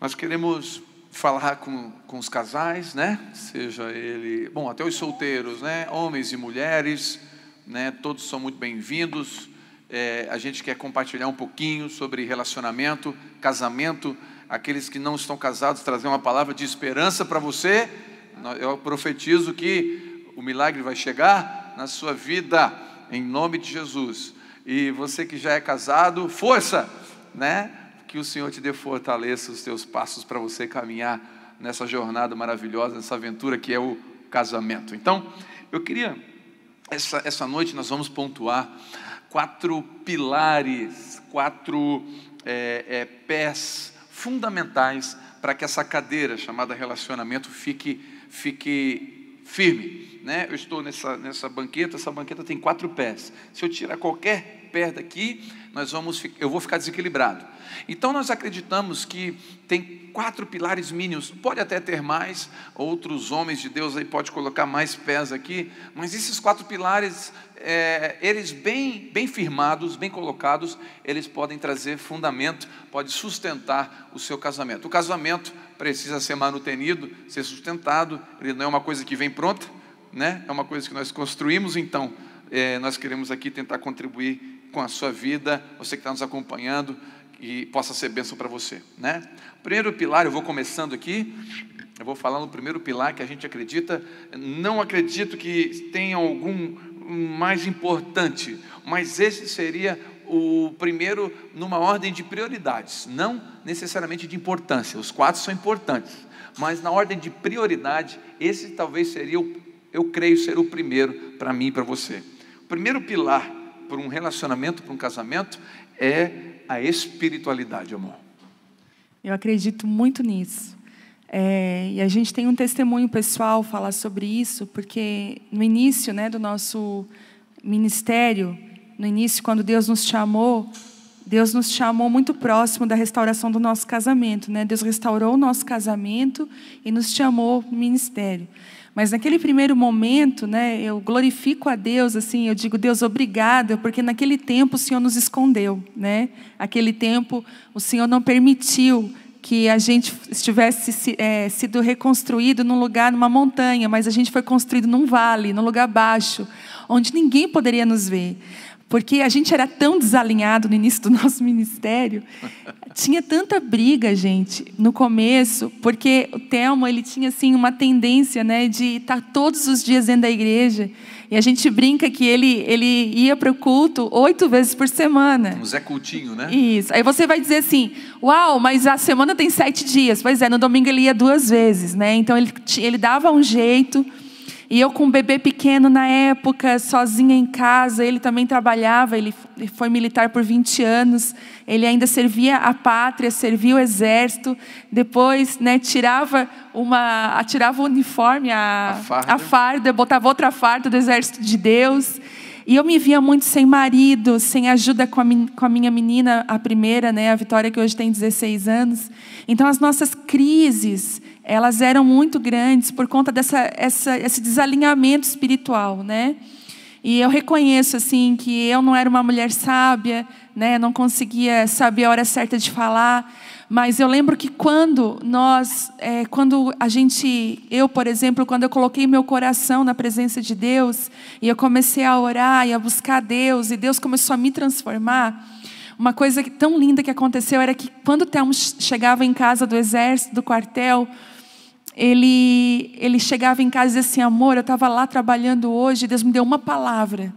Nós queremos falar com, com os casais, né? Seja ele, bom, até os solteiros, né? Homens e mulheres, né? Todos são muito bem-vindos. É, a gente quer compartilhar um pouquinho sobre relacionamento, casamento. Aqueles que não estão casados, trazer uma palavra de esperança para você. Eu profetizo que o milagre vai chegar na sua vida, em nome de Jesus. E você que já é casado, força, né? Que o Senhor te dê fortaleça os teus passos para você caminhar nessa jornada maravilhosa, nessa aventura que é o casamento. Então, eu queria, essa, essa noite nós vamos pontuar quatro pilares, quatro é, é, pés fundamentais para que essa cadeira chamada relacionamento fique, fique firme. Né? Eu estou nessa, nessa banqueta, essa banqueta tem quatro pés. Se eu tirar qualquer pé daqui, nós vamos, eu vou ficar desequilibrado. Então nós acreditamos que tem quatro pilares mínimos, pode até ter mais, outros homens de Deus aí pode colocar mais pés aqui, mas esses quatro pilares, é, eles bem, bem firmados, bem colocados, eles podem trazer fundamento, pode sustentar o seu casamento. O casamento precisa ser manutenido, ser sustentado, ele não é uma coisa que vem pronta, né? é uma coisa que nós construímos, então é, nós queremos aqui tentar contribuir com a sua vida, você que está nos acompanhando, e possa ser bênção para você. Né? Primeiro pilar, eu vou começando aqui, eu vou falar no primeiro pilar que a gente acredita, não acredito que tenha algum mais importante, mas esse seria o primeiro numa ordem de prioridades, não necessariamente de importância, os quatro são importantes, mas na ordem de prioridade, esse talvez seria, o, eu creio, ser o primeiro para mim e para você. O primeiro pilar para um relacionamento, para um casamento, é a espiritualidade, amor. Eu acredito muito nisso. É, e a gente tem um testemunho pessoal falar sobre isso, porque no início né, do nosso ministério, no início, quando Deus nos chamou, Deus nos chamou muito próximo da restauração do nosso casamento. Né? Deus restaurou o nosso casamento e nos chamou ministério. Mas naquele primeiro momento, né, eu glorifico a Deus, assim, eu digo, Deus, obrigada, porque naquele tempo o Senhor nos escondeu, né? Aquele tempo o Senhor não permitiu que a gente estivesse é, sido reconstruído num lugar, numa montanha, mas a gente foi construído num vale, num lugar baixo, onde ninguém poderia nos ver. Porque a gente era tão desalinhado no início do nosso ministério. tinha tanta briga, gente, no começo, porque o Telmo, ele tinha assim uma tendência, né, de estar todos os dias dentro da igreja. E a gente brinca que ele, ele ia para o culto oito vezes por semana. O Zé Cultinho, né? Isso. Aí você vai dizer assim: uau, mas a semana tem sete dias. Pois é, no domingo ele ia duas vezes, né? Então ele, ele dava um jeito. E eu com um bebê pequeno na época, sozinha em casa, ele também trabalhava, ele foi militar por 20 anos, ele ainda servia a pátria, servia o exército, depois né, tirava, uma, tirava o uniforme, a, a, farda. a farda, botava outra farda do exército de Deus. E eu me via muito sem marido, sem ajuda com a, com a, minha menina, a primeira, né, a Vitória, que hoje tem 16 anos. Então, as nossas crises elas eram muito grandes por conta dessa essa, esse desalinhamento espiritual, né? E eu reconheço assim que eu não era uma mulher sábia, né? Não conseguia saber a hora certa de falar, mas eu lembro que quando nós, é, quando a gente, eu por exemplo, quando eu coloquei meu coração na presença de Deus e eu comecei a orar e a buscar Deus e Deus começou a me transformar. Uma coisa tão linda que aconteceu era que quando o Thelmo chegava em casa do exército, do quartel, ele, ele chegava em casa e dizia assim: Amor, eu estava lá trabalhando hoje, Deus me deu uma palavra.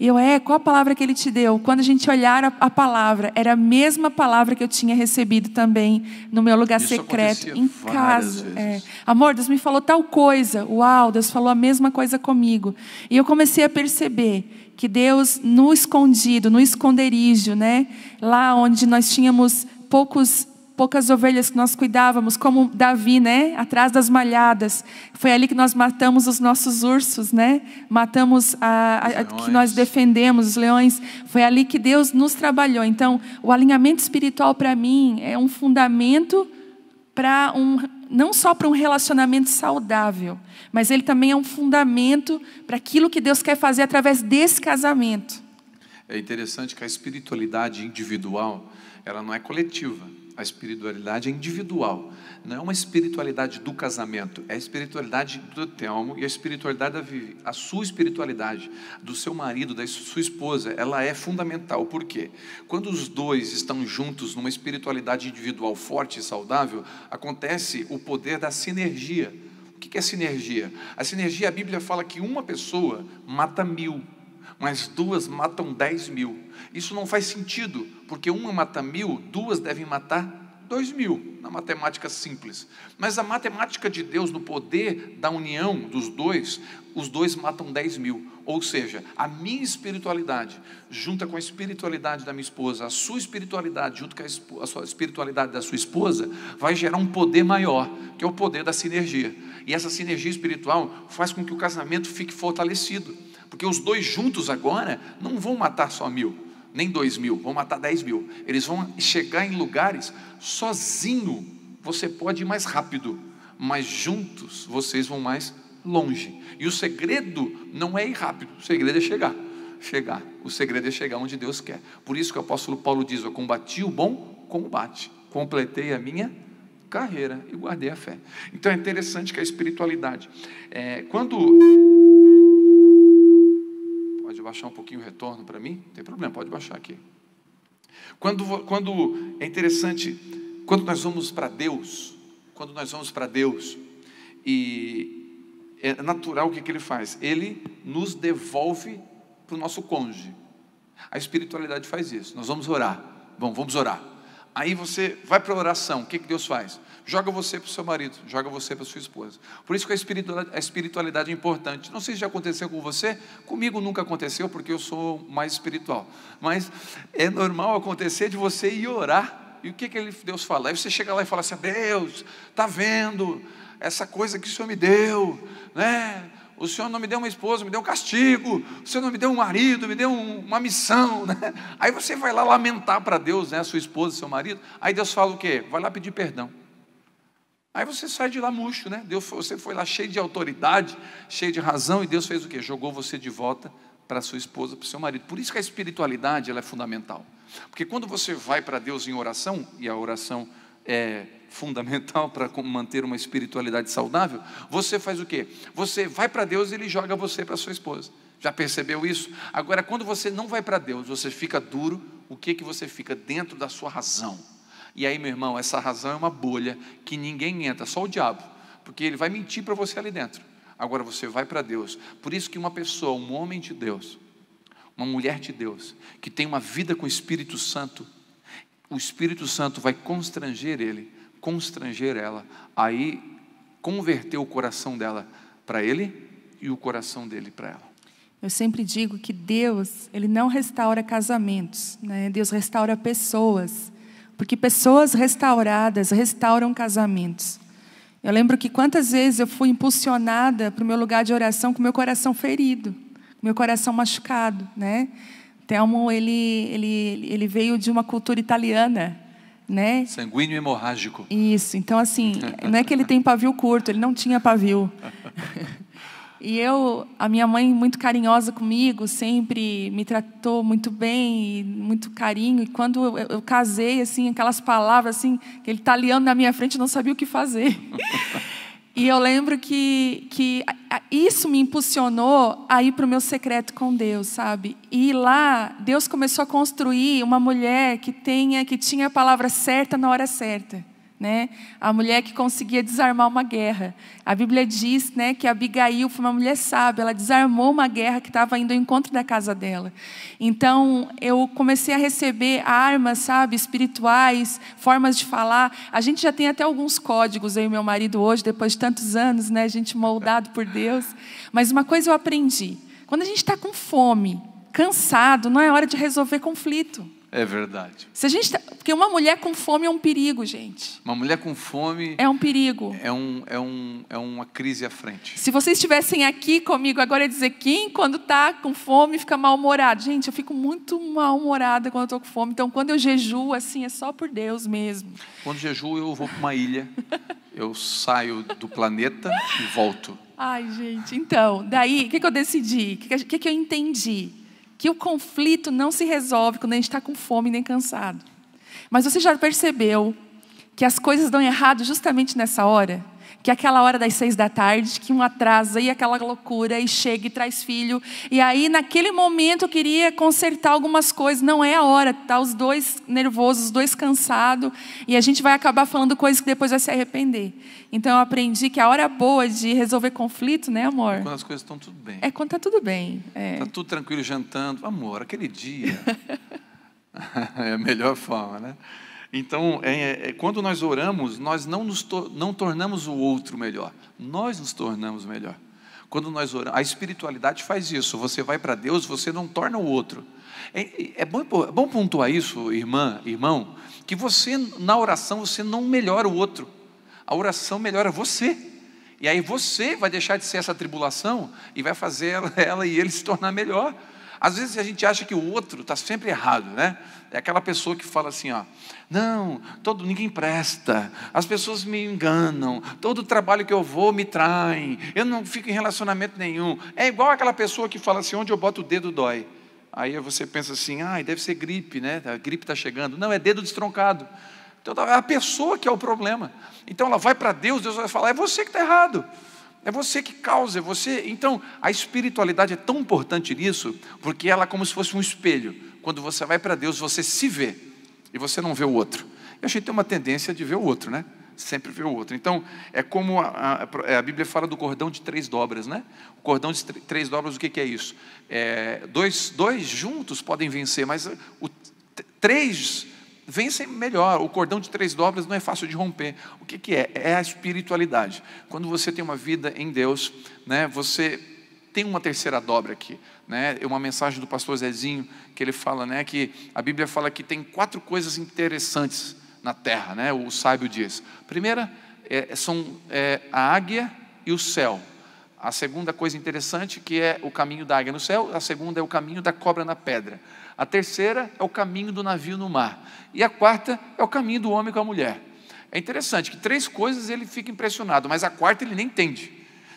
E eu, é, qual a palavra que ele te deu? Quando a gente olhar a, a palavra, era a mesma palavra que eu tinha recebido também no meu lugar Isso secreto, em casa. É. Amor, Deus me falou tal coisa. Uau, Deus falou a mesma coisa comigo. E eu comecei a perceber que Deus, no escondido, no esconderijo, né? lá onde nós tínhamos poucos poucas ovelhas que nós cuidávamos, como Davi, né? Atrás das malhadas. Foi ali que nós matamos os nossos ursos, né? Matamos a, a, a que nós defendemos, os leões. Foi ali que Deus nos trabalhou. Então, o alinhamento espiritual para mim é um fundamento para um não só para um relacionamento saudável, mas ele também é um fundamento para aquilo que Deus quer fazer através desse casamento. É interessante que a espiritualidade individual, ela não é coletiva a espiritualidade é individual, não é uma espiritualidade do casamento, é a espiritualidade do Telmo e a espiritualidade da Vivi. A sua espiritualidade, do seu marido, da sua esposa, ela é fundamental. Por quê? Quando os dois estão juntos numa espiritualidade individual forte e saudável, acontece o poder da sinergia. O que é sinergia? A sinergia, a Bíblia fala que uma pessoa mata mil mas duas matam dez mil. Isso não faz sentido, porque uma mata mil, duas devem matar dois mil, na matemática simples. Mas a matemática de Deus, no poder da união dos dois, os dois matam dez mil. Ou seja, a minha espiritualidade, junta com a espiritualidade da minha esposa, a sua espiritualidade, junto com a, a espiritualidade da sua esposa, vai gerar um poder maior, que é o poder da sinergia. E essa sinergia espiritual faz com que o casamento fique fortalecido. Porque os dois juntos agora não vão matar só mil, nem dois mil, vão matar dez mil. Eles vão chegar em lugares sozinho. Você pode ir mais rápido, mas juntos vocês vão mais longe. E o segredo não é ir rápido, o segredo é chegar. Chegar. O segredo é chegar onde Deus quer. Por isso que o apóstolo Paulo diz: Eu combati o bom combate, completei a minha carreira e guardei a fé. Então é interessante que a espiritualidade, é, quando baixar um pouquinho o retorno para mim? Não tem problema, pode baixar aqui. Quando, quando é interessante, quando nós vamos para Deus, quando nós vamos para Deus, e é natural o que, que Ele faz? Ele nos devolve para o nosso cônjuge. A espiritualidade faz isso. Nós vamos orar. Bom, vamos orar. Aí você vai para a oração, o que, que Deus faz? Joga você para o seu marido, joga você para sua esposa. Por isso que a espiritualidade, a espiritualidade é importante. Não sei se já aconteceu com você, comigo nunca aconteceu, porque eu sou mais espiritual. Mas é normal acontecer de você ir orar. E o que, que Deus fala? Aí você chega lá e fala assim: Deus, está vendo essa coisa que o Senhor me deu, né? o Senhor não me deu uma esposa, me deu um castigo, o Senhor não me deu um marido, me deu um, uma missão. Né? Aí você vai lá lamentar para Deus, né, sua esposa, seu marido, aí Deus fala o quê? Vai lá pedir perdão. Aí você sai de lá murcho, né? Deus, você foi lá cheio de autoridade, cheio de razão, e Deus fez o quê? Jogou você de volta para sua esposa, para o seu marido. Por isso que a espiritualidade ela é fundamental. Porque quando você vai para Deus em oração, e a oração é fundamental para manter uma espiritualidade saudável, você faz o quê? Você vai para Deus e ele joga você para sua esposa. Já percebeu isso? Agora, quando você não vai para Deus, você fica duro, o que que você fica dentro da sua razão? E aí, meu irmão, essa razão é uma bolha que ninguém entra, só o diabo, porque ele vai mentir para você ali dentro. Agora você vai para Deus. Por isso que uma pessoa, um homem de Deus, uma mulher de Deus, que tem uma vida com o Espírito Santo, o Espírito Santo vai constranger ele, constranger ela, aí converter o coração dela para ele e o coração dele para ela. Eu sempre digo que Deus, ele não restaura casamentos, né? Deus restaura pessoas. Porque pessoas restauradas restauram casamentos. Eu lembro que quantas vezes eu fui impulsionada para o meu lugar de oração com meu coração ferido, meu coração machucado, né? Telmo ele, ele, ele veio de uma cultura italiana, né? Sanguíneo hemorrágico. Isso. Então assim, não é que ele tem pavio curto, ele não tinha pavio. E eu, a minha mãe muito carinhosa comigo, sempre me tratou muito bem, muito carinho. E quando eu, eu casei, assim, aquelas palavras assim, tá liando na minha frente, eu não sabia o que fazer. e eu lembro que, que isso me impulsionou a ir para o meu secreto com Deus, sabe? E lá Deus começou a construir uma mulher que tenha que tinha a palavra certa na hora certa. Né? A mulher que conseguia desarmar uma guerra. A Bíblia diz, né, que Abigail foi uma mulher sábia, ela desarmou uma guerra que estava indo ao encontro da casa dela. Então, eu comecei a receber armas, sabe, espirituais, formas de falar. A gente já tem até alguns códigos aí meu marido hoje, depois de tantos anos, né, a gente moldado por Deus. Mas uma coisa eu aprendi, quando a gente está com fome, cansado, não é hora de resolver conflito. É verdade. Se a gente tá... Porque uma mulher com fome é um perigo, gente. Uma mulher com fome. É um perigo. É, um, é, um, é uma crise à frente. Se vocês estivessem aqui comigo agora, ia dizer: quem, quando está com fome, fica mal-humorado. Gente, eu fico muito mal-humorada quando estou com fome. Então, quando eu jejuo, assim, é só por Deus mesmo. Quando jejuo, eu vou para uma ilha, eu saio do planeta e volto. Ai, gente, então, daí, o que, que eu decidi? O que, que, que eu entendi? que o conflito não se resolve quando a gente está com fome nem cansado. Mas você já percebeu que as coisas dão errado justamente nessa hora? que é aquela hora das seis da tarde, que um atrasa e aquela loucura, e chega e traz filho. E aí, naquele momento, eu queria consertar algumas coisas. Não é a hora, tá os dois nervosos, os dois cansados, e a gente vai acabar falando coisas que depois vai se arrepender. Então, eu aprendi que a hora boa de resolver conflito, né, amor? É quando as coisas estão tudo bem. É quando está tudo bem. Está é. tudo tranquilo jantando. Amor, aquele dia. é a melhor forma, né? Então, é, é, é, quando nós oramos, nós não, nos to, não tornamos o outro melhor, nós nos tornamos melhor. Quando nós oramos, a espiritualidade faz isso. Você vai para Deus, você não torna o outro. É, é, é bom, é bom pontuar isso, irmã, irmão, que você, na oração, você não melhora o outro. A oração melhora você. E aí você vai deixar de ser essa tribulação e vai fazer ela, ela e ele se tornar melhor. Às vezes a gente acha que o outro está sempre errado, né? É aquela pessoa que fala assim, ó, não, todo ninguém presta, as pessoas me enganam, todo trabalho que eu vou me traem, eu não fico em relacionamento nenhum. É igual aquela pessoa que fala assim, onde eu boto o dedo dói. Aí você pensa assim, ah, deve ser gripe, né? A gripe está chegando. Não, é dedo destroncado. Então é a pessoa que é o problema. Então ela vai para Deus, Deus vai falar, é você que está errado. É você que causa, é você. Então, a espiritualidade é tão importante nisso, porque ela é como se fosse um espelho quando você vai para Deus, você se vê e você não vê o outro. E a gente tem uma tendência de ver o outro, né? Sempre ver o outro. Então, é como a, a, é, a Bíblia fala do cordão de três dobras, né? O cordão de três dobras, o que, que é isso? É, dois, dois juntos podem vencer, mas o três vencem melhor. O cordão de três dobras não é fácil de romper. O que, que é? É a espiritualidade. Quando você tem uma vida em Deus, né, você tem uma terceira dobra aqui né, uma mensagem do pastor Zezinho, que ele fala né, que a Bíblia fala que tem quatro coisas interessantes na terra, né, o sábio diz. Primeira é, são é, a águia e o céu. A segunda coisa interessante que é o caminho da águia no céu, a segunda é o caminho da cobra na pedra. A terceira é o caminho do navio no mar. E a quarta é o caminho do homem com a mulher. É interessante que três coisas ele fica impressionado, mas a quarta ele nem entende.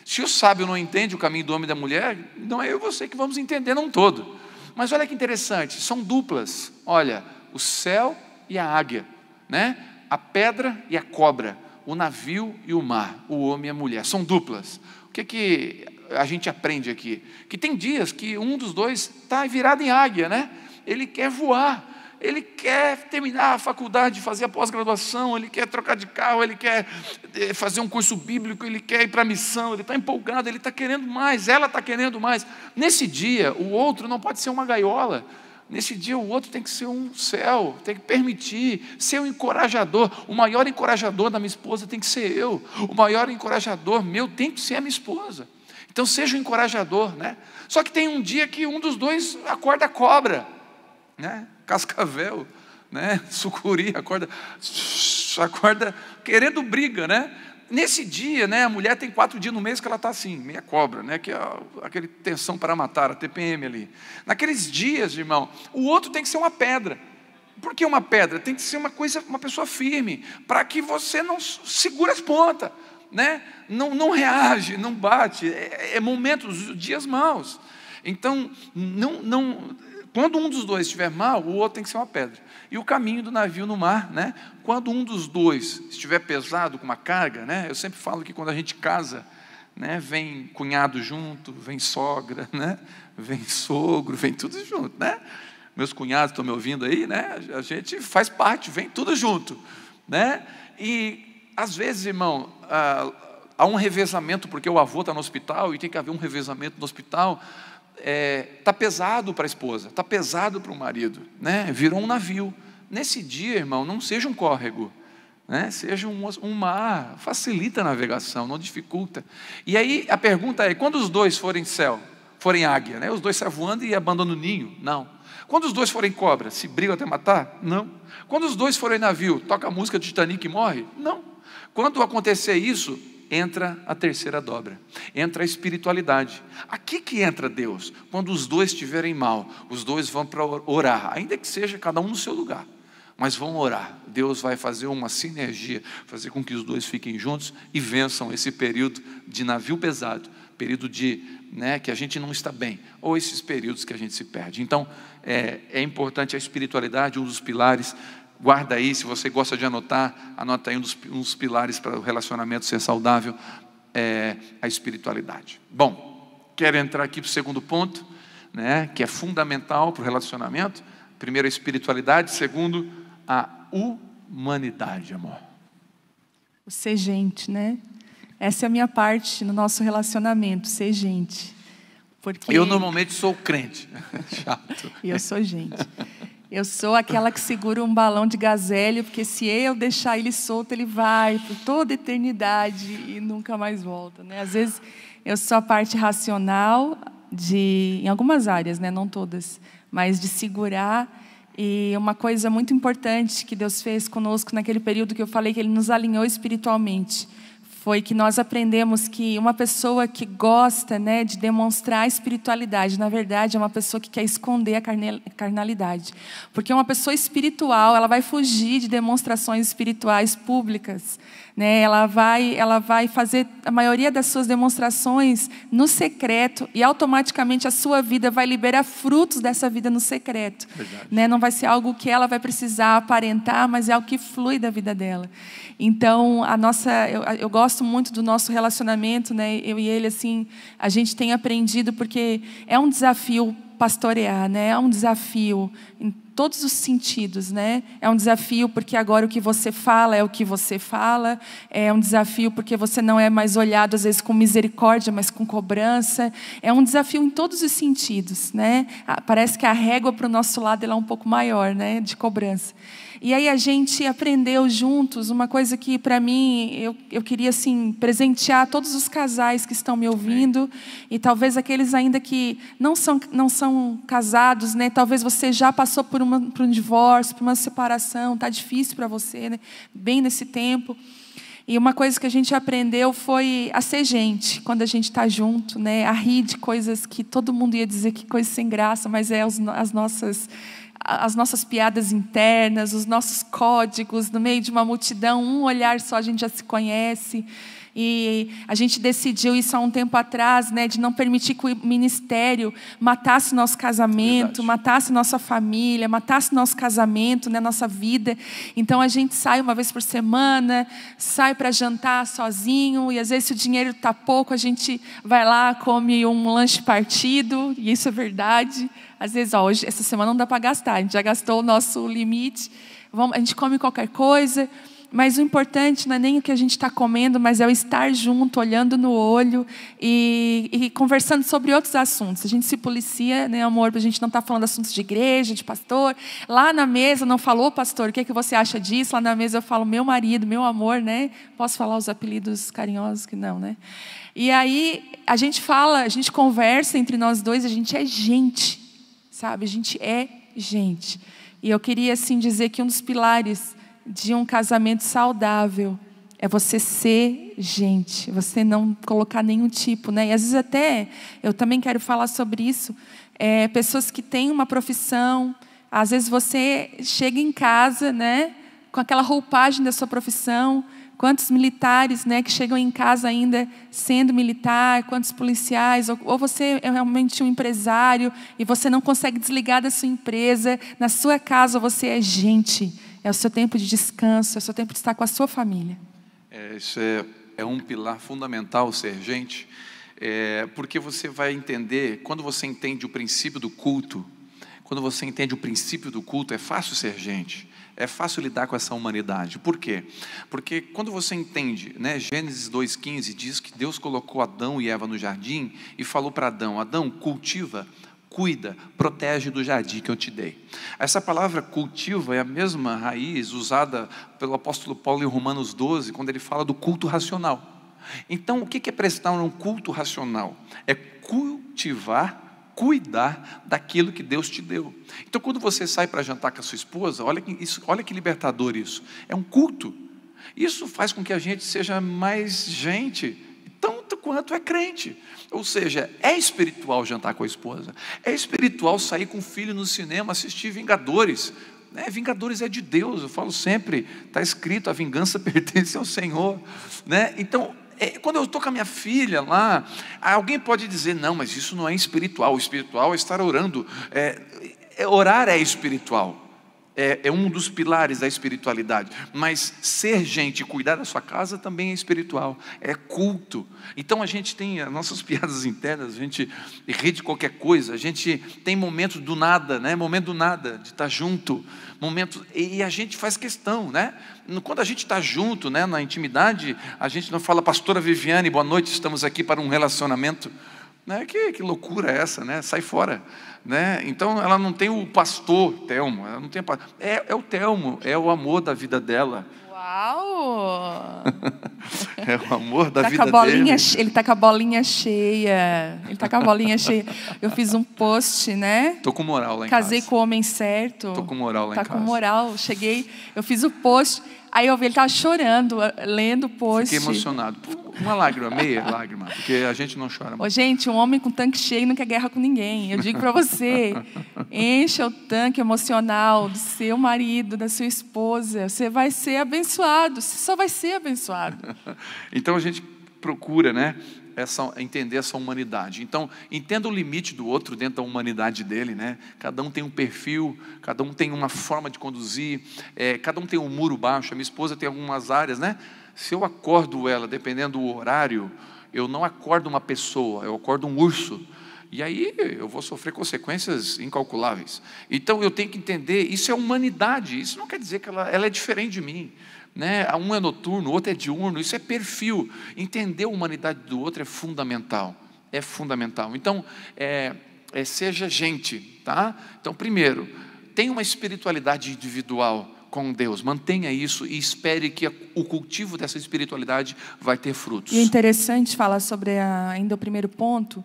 Se o sábio não entende o caminho do homem e da mulher, não é eu e você que vamos entender, não todo. Mas olha que interessante, são duplas. Olha, o céu e a águia, né? A pedra e a cobra, o navio e o mar, o homem e a mulher, são duplas. O que é que a gente aprende aqui? Que tem dias que um dos dois está virado em águia, né? Ele quer voar, ele quer terminar a faculdade, fazer a pós-graduação, ele quer trocar de carro, ele quer eh, fazer um curso bíblico, ele quer ir para a missão, ele está empolgado, ele está querendo mais, ela está querendo mais. Nesse dia, o outro não pode ser uma gaiola. Nesse dia, o outro tem que ser um céu, tem que permitir, ser um encorajador. O maior encorajador da minha esposa tem que ser eu. O maior encorajador meu tem que ser a minha esposa. Então, seja um encorajador, né? Só que tem um dia que um dos dois acorda cobra, né? cascavel, né? sucuri, acorda, acorda querendo briga, né? Nesse dia, né, a mulher tem quatro dias no mês que ela está assim, meia cobra, né, que é aquele tensão para matar, a TPM ali. Naqueles dias, irmão, o outro tem que ser uma pedra. Por que uma pedra? Tem que ser uma coisa, uma pessoa firme, para que você não segure as pontas, né? não, não reage, não bate. É, é momentos, dias maus. Então, não, não, quando um dos dois estiver mal, o outro tem que ser uma pedra. E o caminho do navio no mar, né? Quando um dos dois estiver pesado com uma carga, né? Eu sempre falo que quando a gente casa, né? Vem cunhado junto, vem sogra, né? Vem sogro, vem tudo junto, né? Meus cunhados estão me ouvindo aí, né? A gente faz parte, vem tudo junto, né? E às vezes, irmão, ah, há um revezamento porque o avô está no hospital e tem que haver um revezamento no hospital é, tá pesado para a esposa, tá pesado para o marido, né? Virou um navio. Nesse dia, irmão, não seja um córrego, né? Seja um, um mar, facilita a navegação, não dificulta. E aí a pergunta é: quando os dois forem céu, forem águia, né? Os dois saem voando e abandonam o ninho? Não. Quando os dois forem cobra, se brigam até matar? Não. Quando os dois forem navio, toca a música do Titanic e morre? Não. Quando acontecer isso, entra a terceira dobra, entra a espiritualidade. Aqui que entra Deus, quando os dois estiverem mal, os dois vão para orar, ainda que seja cada um no seu lugar, mas vão orar. Deus vai fazer uma sinergia, fazer com que os dois fiquem juntos e vençam esse período de navio pesado, período de né, que a gente não está bem, ou esses períodos que a gente se perde. Então, é, é importante a espiritualidade, um dos pilares Guarda aí, se você gosta de anotar, anota aí um dos, um dos pilares para o relacionamento ser saudável, é a espiritualidade. Bom, quero entrar aqui para o segundo ponto, né, que é fundamental para o relacionamento. Primeiro, a espiritualidade. Segundo, a humanidade, amor. ser gente, né? Essa é a minha parte no nosso relacionamento, ser gente. Porque... Eu normalmente sou crente. Chato. e eu sou gente. Eu sou aquela que segura um balão de gazélio, porque se eu deixar ele solto, ele vai por toda a eternidade e nunca mais volta. Né? Às vezes, eu sou a parte racional, de, em algumas áreas, né? não todas, mas de segurar. E uma coisa muito importante que Deus fez conosco naquele período que eu falei que Ele nos alinhou espiritualmente foi que nós aprendemos que uma pessoa que gosta né, de demonstrar a espiritualidade, na verdade, é uma pessoa que quer esconder a carnalidade. Porque uma pessoa espiritual, ela vai fugir de demonstrações espirituais públicas. Né? Ela, vai, ela vai fazer a maioria das suas demonstrações no secreto e automaticamente a sua vida vai liberar frutos dessa vida no secreto. Né? Não vai ser algo que ela vai precisar aparentar, mas é algo que flui da vida dela. Então, a nossa, eu, eu gosto muito do nosso relacionamento, né? eu e ele, assim, a gente tem aprendido, porque é um desafio pastorear, né? É um desafio em todos os sentidos, né? É um desafio porque agora o que você fala é o que você fala, é um desafio porque você não é mais olhado às vezes com misericórdia, mas com cobrança. É um desafio em todos os sentidos, né? Ah, parece que a régua para o nosso lado é um pouco maior, né? De cobrança. E aí a gente aprendeu juntos uma coisa que, para mim, eu, eu queria assim, presentear todos os casais que estão me ouvindo e talvez aqueles ainda que não são, não são casados, né? talvez você já passou por, uma, por um divórcio, por uma separação, está difícil para você, né? bem nesse tempo. E uma coisa que a gente aprendeu foi a ser gente, quando a gente está junto, né? a rir de coisas que todo mundo ia dizer que coisa sem graça, mas é as nossas as nossas piadas internas, os nossos códigos, no meio de uma multidão, um olhar só a gente já se conhece. E a gente decidiu isso há um tempo atrás, né, de não permitir que o ministério matasse nosso casamento, Verdade. matasse nossa família, matasse nosso casamento, né, nossa vida. Então a gente sai uma vez por semana, sai para jantar sozinho e às vezes se o dinheiro tá pouco, a gente vai lá, come um lanche partido, e isso é verdade. Às vezes, ó, hoje essa semana não dá para gastar, a gente já gastou o nosso limite. Vamos, a gente come qualquer coisa. Mas o importante não é nem o que a gente está comendo, mas é o estar junto, olhando no olho e, e conversando sobre outros assuntos. A gente se policia, né, amor? A gente não está falando assuntos de igreja, de pastor. Lá na mesa não falou, pastor, o que, é que você acha disso? Lá na mesa eu falo, meu marido, meu amor, né? Posso falar os apelidos carinhosos que não, né? E aí a gente fala, a gente conversa entre nós dois, a gente é gente, sabe? A gente é gente. E eu queria, assim, dizer que um dos pilares de um casamento saudável é você ser gente, você não colocar nenhum tipo, né? E às vezes até eu também quero falar sobre isso. É, pessoas que têm uma profissão, às vezes você chega em casa, né, com aquela roupagem da sua profissão. Quantos militares, né, que chegam em casa ainda sendo militar? Quantos policiais? Ou, ou você é realmente um empresário e você não consegue desligar da sua empresa? Na sua casa você é gente. É o seu tempo de descanso, é o seu tempo de estar com a sua família. É, isso é, é um pilar fundamental ser gente, é, porque você vai entender, quando você entende o princípio do culto, quando você entende o princípio do culto, é fácil ser gente. É fácil lidar com essa humanidade. Por quê? Porque quando você entende, né, Gênesis 2,15 diz que Deus colocou Adão e Eva no jardim e falou para Adão: Adão, cultiva cuida, protege do jardim que eu te dei. Essa palavra cultiva é a mesma raiz usada pelo apóstolo Paulo em Romanos 12, quando ele fala do culto racional. Então, o que é prestar um culto racional? É cultivar cuidar daquilo que Deus te deu. Então, quando você sai para jantar com a sua esposa, olha que, isso, olha que libertador isso. É um culto. Isso faz com que a gente seja mais gente tanto quanto é crente. Ou seja, é espiritual jantar com a esposa, é espiritual sair com o filho no cinema, assistir Vingadores. Né? Vingadores é de Deus, eu falo sempre, está escrito, a vingança pertence ao Senhor. Né? Então, é, quando eu estou com a minha filha lá, alguém pode dizer, não, mas isso não é espiritual, o espiritual é estar orando. É, é, orar é espiritual é, é um dos pilares da espiritualidade. Mas ser gente e cuidar da sua casa também é espiritual, é culto. Então a gente tem as nossas piadas internas, a gente ri de qualquer coisa, a gente tem momentos do nada, né? Momento do nada, de estar junto, momento e a gente faz questão, né? Quando a gente está junto, né, na intimidade, a gente não fala, pastora Viviane, boa noite, estamos aqui para um relacionamento. Né? Que, que loucura é essa, né? Sai fora. Né? Então ela não tem o pastor Telmo, ela não tem é, é o Telmo, é o amor da vida dela. Uau! é o amor da tá vida bolinha, dele. Ele tá com a bolinha cheia. Ele tá com a bolinha cheia. Eu fiz um post, né? Tô com moral lá em Casei casa. Casei com o homem certo. Tô com moral lá tá em casa. Tá com moral. Cheguei, eu fiz o post. Aí eu vi, ele estava chorando, lendo o post. Fiquei emocionado. Uma lágrima, meia lágrima, porque a gente não chora. Ô, gente, um homem com tanque cheio não quer guerra com ninguém. Eu digo para você, encha o tanque emocional do seu marido, da sua esposa. Você vai ser abençoado, você só vai ser abençoado. então a gente procura, né? essa, entender essa humanidade. Então, entenda o limite do outro dentro da humanidade dele, né? Cada um tem um perfil, cada um tem uma forma de conduzir, é, cada um tem um muro baixo. A minha esposa tem algumas áreas, né? Se eu acordo ela, dependendo do horário, eu não acordo uma pessoa, eu acordo um urso. E aí eu vou sofrer consequências incalculáveis. Então eu tenho que entender, isso é humanidade, isso não quer dizer que ela, ela é diferente de mim né? um é noturno, o outro é diurno, isso é perfil. Entender a humanidade do outro é fundamental, é fundamental. Então, é, é, seja gente, tá? Então, primeiro, tenha uma espiritualidade individual com Deus, mantenha isso e espere que o cultivo dessa espiritualidade vai ter frutos. E é interessante falar sobre a, ainda o primeiro ponto,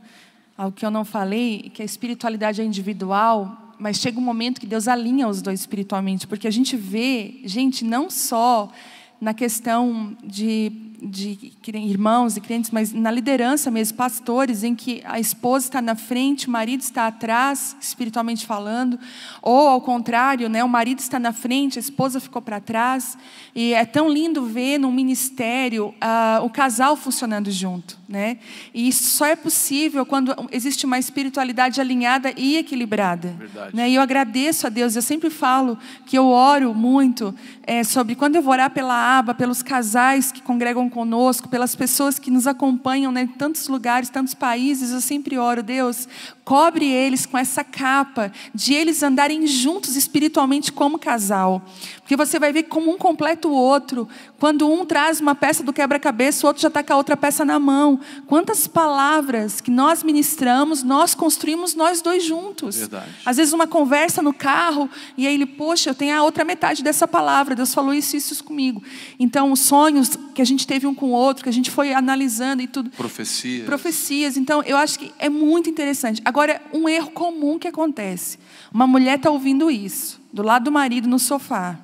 ao que eu não falei, que a espiritualidade é individual, mas chega um momento que Deus alinha os dois espiritualmente, porque a gente vê, gente, não só na questão de de irmãos e crentes, mas na liderança mesmo, pastores, em que a esposa está na frente, o marido está atrás, espiritualmente falando, ou ao contrário, né, o marido está na frente, a esposa ficou para trás. E é tão lindo ver no ministério ah, o casal funcionando junto. Né? E isso só é possível quando existe uma espiritualidade alinhada e equilibrada. Né? E eu agradeço a Deus, eu sempre falo que eu oro muito é, sobre quando eu vou orar pela aba, pelos casais que congregam conosco, pelas pessoas que nos acompanham né, em tantos lugares, tantos países. Eu sempre oro, Deus, cobre eles com essa capa de eles andarem juntos espiritualmente como casal. Porque você vai ver como um completa o outro. Quando um traz uma peça do quebra-cabeça, o outro já está com a outra peça na mão. Quantas palavras que nós ministramos, nós construímos nós dois juntos. Verdade. Às vezes uma conversa no carro e aí ele, poxa, eu tenho a outra metade dessa palavra. Deus falou isso, isso comigo. Então, os sonhos que a gente teve um com o outro, que a gente foi analisando e tudo. Profecias. Profecias. Então, eu acho que é muito interessante. Agora, um erro comum que acontece. Uma mulher está ouvindo isso, do lado do marido no sofá.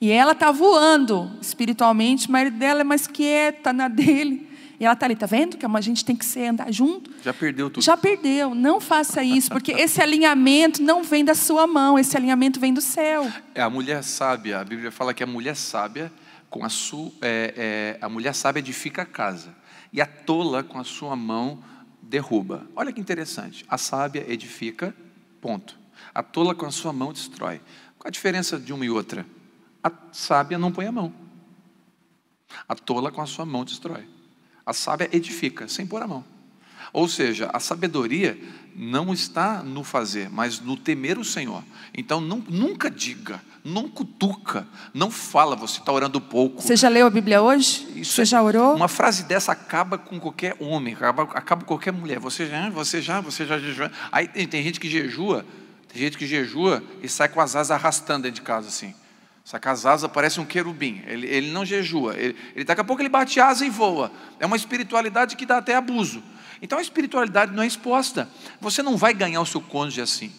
E ela está voando espiritualmente, o marido dela é mais quieta na dele. E ela está ali, tá vendo que a gente tem que ser, andar junto? Já perdeu tudo. Já perdeu. Não faça isso, porque esse alinhamento não vem da sua mão, esse alinhamento vem do céu. É, a mulher sábia, a Bíblia fala que a mulher sábia com a sua é, é, a mulher sábia edifica a casa e a tola com a sua mão derruba. Olha que interessante. A sábia edifica, ponto. A tola com a sua mão destrói. Qual a diferença de uma e outra? A sábia não põe a mão. A tola com a sua mão destrói. A sábia edifica sem pôr a mão. Ou seja, a sabedoria não está no fazer, mas no temer o Senhor. Então não, nunca diga, não cutuca, não fala, você está orando pouco. Você já leu a Bíblia hoje? Isso você é já orou? Uma frase dessa acaba com qualquer homem, acaba, acaba com qualquer mulher. Você já, você já, você já jejua. Aí tem, tem gente que jejua, tem gente que jejua e sai com as asas arrastando dentro de casa assim. as asas, parece um querubim. Ele, ele não jejua. Ele, ele, daqui a pouco ele bate asa e voa. É uma espiritualidade que dá até abuso. Então a espiritualidade não é exposta. Você não vai ganhar o seu cônjuge assim.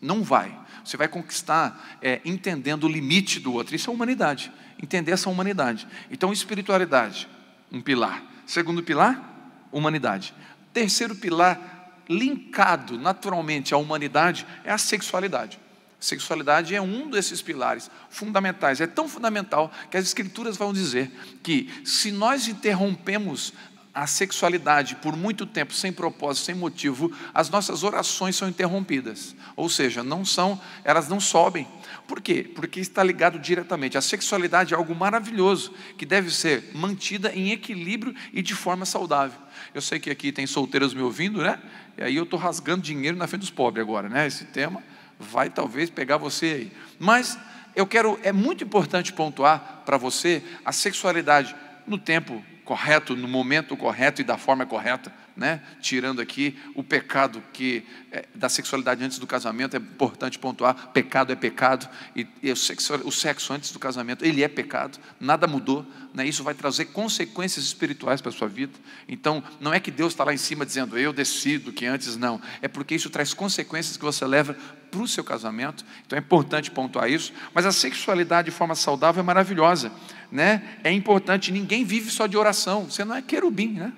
Não vai. Você vai conquistar é, entendendo o limite do outro. Isso é humanidade. Entender essa humanidade. Então, espiritualidade, um pilar. Segundo pilar, humanidade. Terceiro pilar, linkado naturalmente à humanidade, é a sexualidade. Sexualidade é um desses pilares fundamentais. É tão fundamental que as Escrituras vão dizer que se nós interrompemos a sexualidade por muito tempo, sem propósito, sem motivo, as nossas orações são interrompidas. Ou seja, não são, elas não sobem. Por quê? Porque está ligado diretamente. A sexualidade é algo maravilhoso que deve ser mantida em equilíbrio e de forma saudável. Eu sei que aqui tem solteiros me ouvindo, né? E aí eu estou rasgando dinheiro na frente dos pobres agora, né? Esse tema vai talvez pegar você aí. Mas eu quero, é muito importante pontuar para você a sexualidade no tempo correto, no momento correto e da forma correta né? tirando aqui o pecado que é, da sexualidade antes do casamento, é importante pontuar, pecado é pecado, e, e o, sexo, o, sexo, antes do casamento, ele é pecado, nada mudou, né? isso vai trazer consequências espirituais para a sua vida, então não é que Deus está lá em cima dizendo, eu decido que antes não, é porque isso traz consequências que você leva para o seu casamento, então é importante pontuar isso, mas a sexualidade de forma saudável é maravilhosa, né? é importante, ninguém vive só de oração, você não é querubim, né?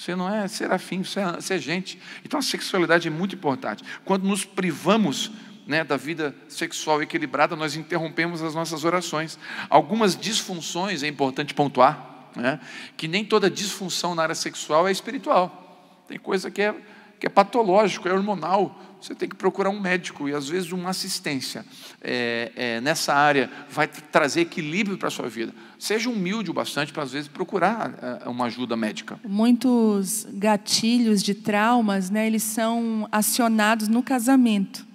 Você não é serafim, você é, você é gente. Então a sexualidade é muito importante. Quando nos privamos né, da vida sexual equilibrada, nós interrompemos as nossas orações. Algumas disfunções, é importante pontuar, né, que nem toda disfunção na área sexual é espiritual. Tem coisa que é, que é patológico, é hormonal, você tem que procurar um médico e às vezes uma assistência é, é, nessa área vai trazer equilíbrio para a sua vida. Seja humilde o bastante para às vezes procurar é, uma ajuda médica. Muitos gatilhos de traumas, né, eles são acionados no casamento.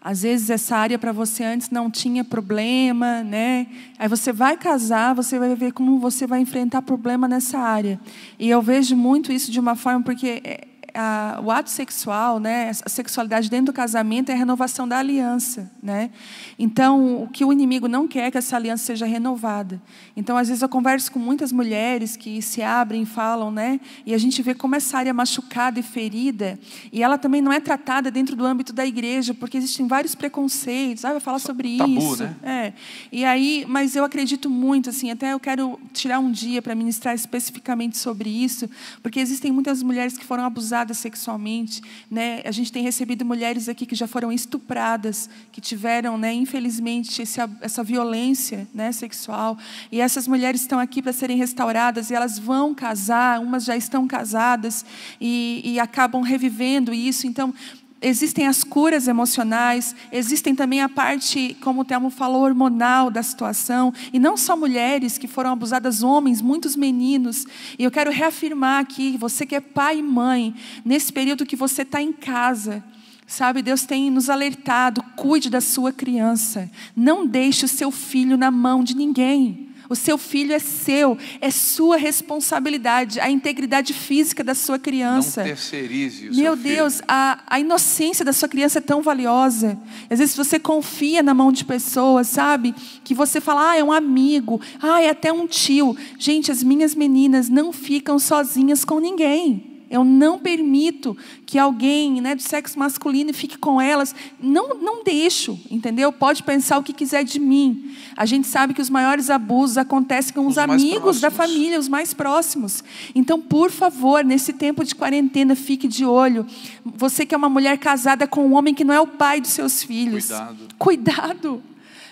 Às vezes essa área para você antes não tinha problema, né? Aí você vai casar, você vai ver como você vai enfrentar problema nessa área. E eu vejo muito isso de uma forma porque é, a, o ato sexual, né, a sexualidade dentro do casamento é a renovação da aliança. Né? Então, o que o inimigo não quer é que essa aliança seja renovada. Então, às vezes, eu converso com muitas mulheres que se abrem e falam, né, e a gente vê como essa área machucada e ferida, e ela também não é tratada dentro do âmbito da igreja, porque existem vários preconceitos. Ah, vai falar sobre Tabu, isso. Né? É. E aí, mas eu acredito muito, assim, até eu quero tirar um dia para ministrar especificamente sobre isso, porque existem muitas mulheres que foram abusadas abusada sexualmente, né? A gente tem recebido mulheres aqui que já foram estupradas, que tiveram, né, infelizmente, esse, essa violência, né, sexual. E essas mulheres estão aqui para serem restauradas e elas vão casar. Umas já estão casadas e, e acabam revivendo isso. Então, existem as curas emocionais, existem também a parte, como o Thelmo falou, hormonal da situação, e não só mulheres que foram abusadas, homens, muitos meninos. E eu quero reafirmar aqui, você que é pai e mãe, nesse período que você está em casa, Sabe, Deus tem nos alertado, cuide da sua criança, não deixe o seu filho na mão de ninguém o seu filho é seu, é sua responsabilidade, a integridade física da sua criança. Não terceirize o Meu Deus, a, a, inocência da sua criança é tão valiosa. Às vezes você confia na mão de pessoas, sabe? Que você fala, ah, é um amigo, ah, é até um tio. Gente, as minhas meninas não ficam sozinhas com ninguém. Eu não permito que alguém né, do sexo masculino fique com elas. Não, não deixo, entendeu? Pode pensar o que quiser de mim. A gente sabe que os maiores abusos acontecem com os, os amigos da família, os mais próximos. Então, por favor, nesse tempo de quarentena, fique de olho. Você que é uma mulher casada com um homem que não é o pai dos seus filhos. Cuidado. Cuidado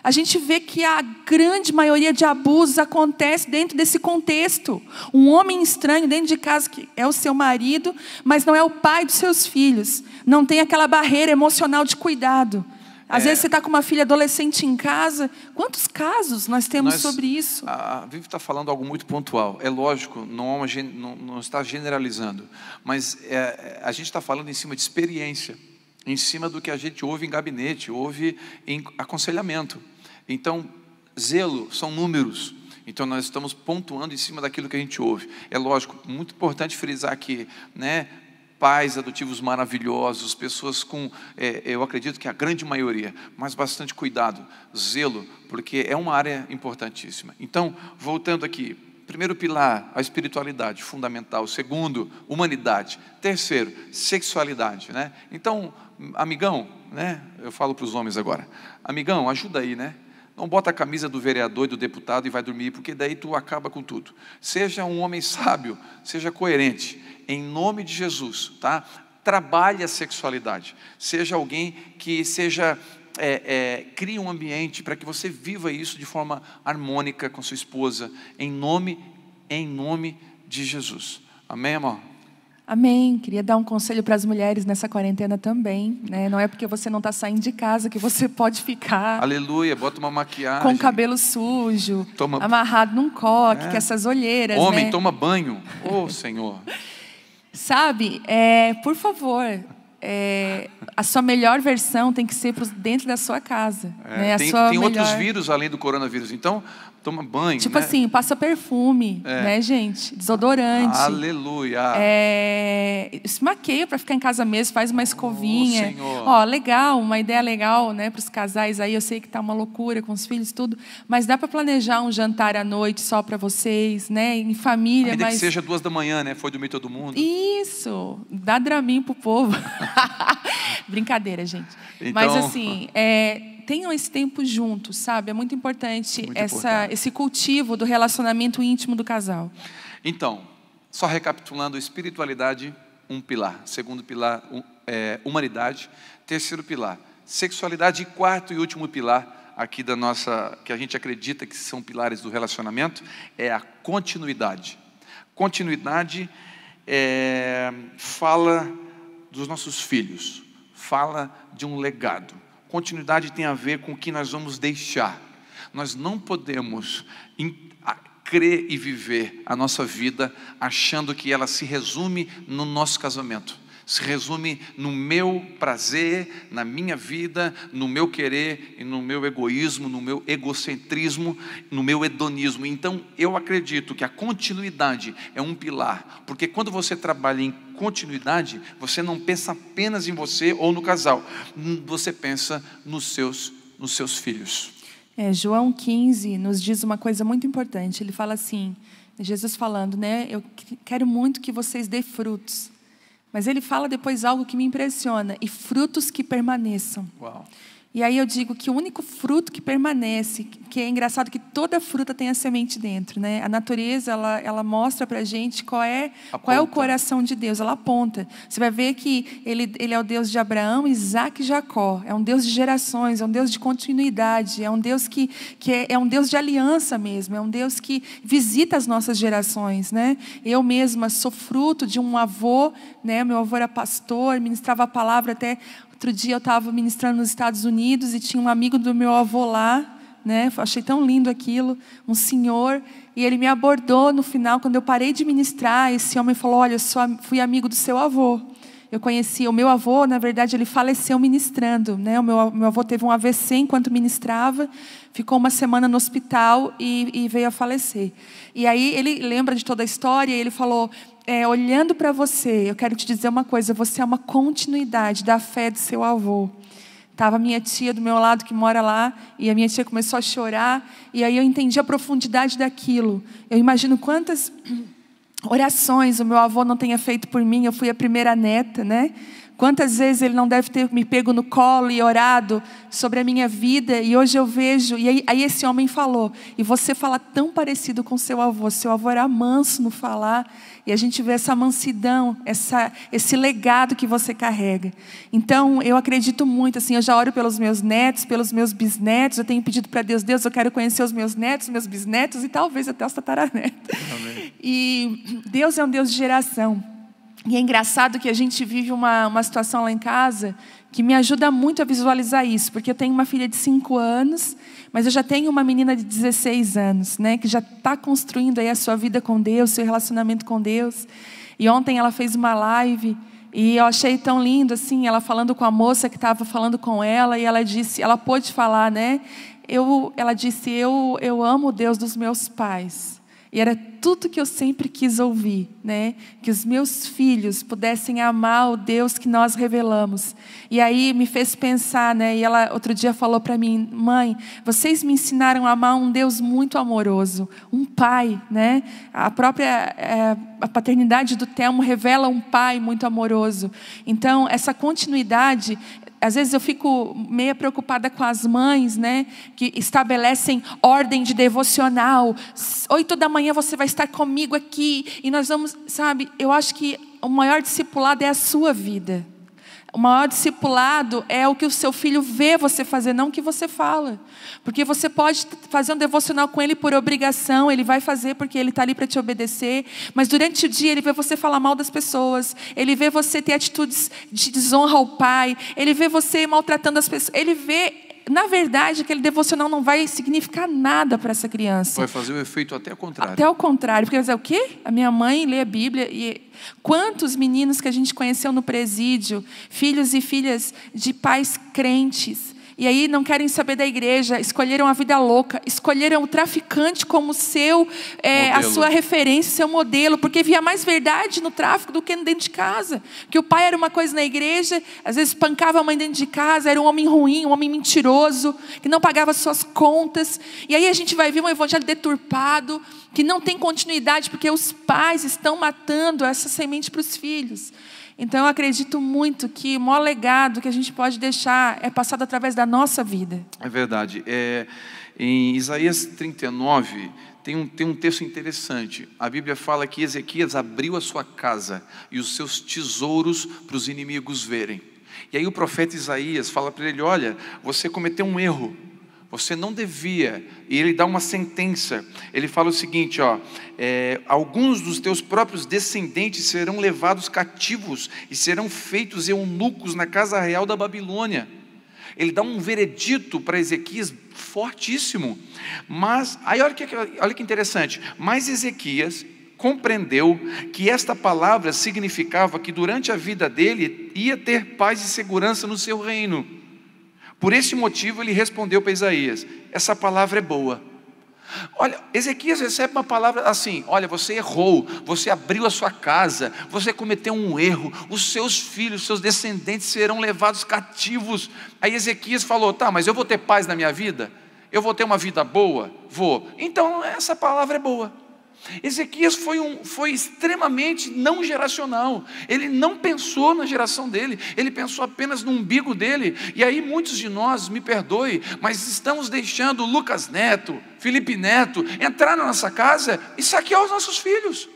a gente vê que a grande maioria de abusos acontece dentro desse contexto. Um homem estranho dentro de casa que é o seu marido, mas não é o pai dos seus filhos. Não tem aquela barreira emocional de cuidado. Às é. vezes você está com uma filha adolescente em casa. Quantos casos nós temos nós, sobre isso? A Vivi está falando algo muito pontual. É lógico, não, é não, não está generalizando. Mas é, a gente está falando em cima de experiência, em cima do que a gente ouve em gabinete, ouve em aconselhamento. Então, zelo são números. Então, nós estamos pontuando em cima daquilo que a gente ouve. É lógico, muito importante frisar que, né, pais adotivos maravilhosos, pessoas com, é, eu acredito que a grande maioria, mas bastante cuidado, zelo, porque é uma área importantíssima. Então, voltando aqui, primeiro pilar, a espiritualidade, fundamental. Segundo, humanidade. Terceiro, sexualidade, né? Então, amigão, né? Eu falo para os homens agora, amigão, ajuda aí, né? Não bota a camisa do vereador e do deputado e vai dormir, porque daí tu acaba com tudo. Seja um homem sábio, seja coerente, em nome de Jesus, tá? Trabalhe a sexualidade. Seja alguém que seja é, é, crie um ambiente para que você viva isso de forma harmônica com sua esposa, em nome, em nome de Jesus. Amém, amor? Amém. Queria dar um conselho para as mulheres nessa quarentena também. Né? Não é porque você não está saindo de casa que você pode ficar. Aleluia, bota uma maquiagem. Com cabelo sujo, toma... amarrado num coque, é. com essas olheiras. Homem, né? toma banho. Ô, oh, Senhor. Sabe, é, por favor, é, a sua melhor versão tem que ser dentro da sua casa. É, né? tem, sua tem melhor... outros vírus além do coronavírus. Então, toma banho. Tipo né? assim, passa perfume, é. né, gente? Desodorante. Aleluia. É, se maqueia para ficar em casa mesmo, faz uma escovinha. Oh, Ó, legal, uma ideia legal, né, para os casais aí. Eu sei que tá uma loucura com os filhos tudo, mas dá para planejar um jantar à noite só para vocês, né, em família. Ainda mas... que seja duas da manhã, né? Foi dormir todo mundo. Isso. Dá Dramin pro povo. Brincadeira, gente. Então... Mas assim, é, tenham esse tempo juntos, sabe? É muito importante, muito essa, importante. esse cultivo do relacionamento íntimo do casal. Então, só recapitulando, espiritualidade, um pilar. Segundo pilar, um, é, humanidade. Terceiro pilar, sexualidade. E quarto e último pilar, aqui da nossa, que a gente acredita que são pilares do relacionamento, é a continuidade. Continuidade é, fala dos nossos filhos fala de um legado. Continuidade tem a ver com o que nós vamos deixar. Nós não podemos crer e viver a nossa vida achando que ela se resume no nosso casamento se resume no meu prazer, na minha vida, no meu querer e no meu egoísmo, no meu egocentrismo, no meu hedonismo. Então, eu acredito que a continuidade é um pilar, porque quando você trabalha em continuidade, você não pensa apenas em você ou no casal, você pensa nos seus, nos seus filhos. É, João 15 nos diz uma coisa muito importante. Ele fala assim, Jesus falando, né? Eu quero muito que vocês dê frutos mas ele fala depois algo que me impressiona: e frutos que permaneçam. Uau. E aí eu digo que o único fruto que permanece, que é engraçado que toda fruta tem a semente dentro, né? A natureza ela, ela mostra para gente qual é aponta. qual é o coração de Deus. Ela aponta. Você vai ver que ele, ele é o Deus de Abraão, Isaac e Jacó. É um Deus de gerações, é um Deus de continuidade, é um Deus que, que é, é um Deus de aliança mesmo, é um Deus que visita as nossas gerações, né? Eu mesma sou fruto de um avô, né? Meu avô era pastor, ministrava a palavra até Outro dia eu estava ministrando nos Estados Unidos e tinha um amigo do meu avô lá, né? Achei tão lindo aquilo, um senhor, e ele me abordou no final quando eu parei de ministrar, esse homem falou: "Olha, eu fui amigo do seu avô". Eu conheci o meu avô, na verdade, ele faleceu ministrando. Né? O meu, meu avô teve um AVC enquanto ministrava, ficou uma semana no hospital e, e veio a falecer. E aí ele lembra de toda a história e ele falou: é, olhando para você, eu quero te dizer uma coisa: você é uma continuidade da fé do seu avô. Estava minha tia do meu lado que mora lá, e a minha tia começou a chorar, e aí eu entendi a profundidade daquilo. Eu imagino quantas orações o meu avô não tenha feito por mim, eu fui a primeira neta, né? Quantas vezes ele não deve ter me pego no colo e orado sobre a minha vida, e hoje eu vejo. E aí, aí esse homem falou, e você fala tão parecido com seu avô. Seu avô era manso no falar, e a gente vê essa mansidão, essa, esse legado que você carrega. Então, eu acredito muito, assim, eu já oro pelos meus netos, pelos meus bisnetos, eu tenho pedido para Deus, Deus, eu quero conhecer os meus netos, meus bisnetos e talvez até os tataranetos. Amém. E Deus é um Deus de geração. E é engraçado que a gente vive uma, uma situação lá em casa que me ajuda muito a visualizar isso, porque eu tenho uma filha de 5 anos, mas eu já tenho uma menina de 16 anos, né, que já está construindo aí a sua vida com Deus, seu relacionamento com Deus. E ontem ela fez uma live e eu achei tão lindo assim, ela falando com a moça que estava falando com ela e ela disse, ela pôde falar, né? Eu, ela disse, eu, eu amo o Deus dos meus pais. E era tudo que eu sempre quis ouvir, né? Que os meus filhos pudessem amar o Deus que nós revelamos. E aí me fez pensar, né? E ela outro dia falou para mim, mãe, vocês me ensinaram a amar um Deus muito amoroso, um pai, né? A própria é, a paternidade do Telmo revela um pai muito amoroso. Então essa continuidade às vezes eu fico meia preocupada com as mães, né, que estabelecem ordem de devocional. Oito da manhã você vai estar comigo aqui e nós vamos, sabe? Eu acho que o maior discipulado é a sua vida. O maior discipulado é o que o seu filho vê você fazer, não o que você fala. Porque você pode fazer um devocional com ele por obrigação, ele vai fazer porque ele está ali para te obedecer, mas durante o dia ele vê você falar mal das pessoas, ele vê você ter atitudes de desonra ao pai, ele vê você maltratando as pessoas, ele vê na verdade, aquele devocional não vai significar nada para essa criança. Vai fazer o um efeito até o contrário. Até o contrário, porque vai dizer o quê? A minha mãe lê a Bíblia e quantos meninos que a gente conheceu no presídio, filhos e filhas de pais crentes, e aí não querem saber da igreja, escolheram a vida louca, escolheram o traficante como seu, é, a sua referência, seu modelo, porque via mais verdade no tráfico do que dentro de casa. Que o pai era uma coisa na igreja, às vezes pancava a mãe dentro de casa, era um homem ruim, um homem mentiroso, que não pagava suas contas. E aí a gente vai ver um evangelho deturpado, que não tem continuidade, porque os pais estão matando essa semente para os filhos. Então eu acredito muito que o maior legado que a gente pode deixar é passado através da nossa vida. É verdade. É, em Isaías 39 tem um, tem um texto interessante. A Bíblia fala que Ezequias abriu a sua casa e os seus tesouros para os inimigos verem. E aí o profeta Isaías fala para ele: Olha, você cometeu um erro você não devia. E ele dá uma sentença. Ele fala o seguinte: ó, é, alguns dos teus próprios descendentes serão levados cativos e serão feitos eunucos na casa real da Babilônia. Ele dá um veredito para Ezequias fortíssimo. Mas, aí olha que, olha que interessante. Mas Ezequias compreendeu que esta palavra significava que durante a vida dele ia ter paz e segurança no seu reino. Por esse motivo ele respondeu para Isaías: Essa palavra é boa. Olha, Ezequias recebe uma palavra assim: Olha, você errou, você abriu a sua casa, você cometeu um erro, os seus filhos, seus descendentes serão levados cativos. Aí Ezequias falou: Tá, mas eu vou ter paz na minha vida? Eu vou ter uma vida boa? Vou. Então, essa palavra é boa. Ezequias foi, um, foi extremamente não geracional. Ele não pensou na geração dele, ele pensou apenas no umbigo dele. E aí muitos de nós, me perdoe, mas estamos deixando Lucas Neto, Felipe Neto entrar na nossa casa e saquear os nossos filhos.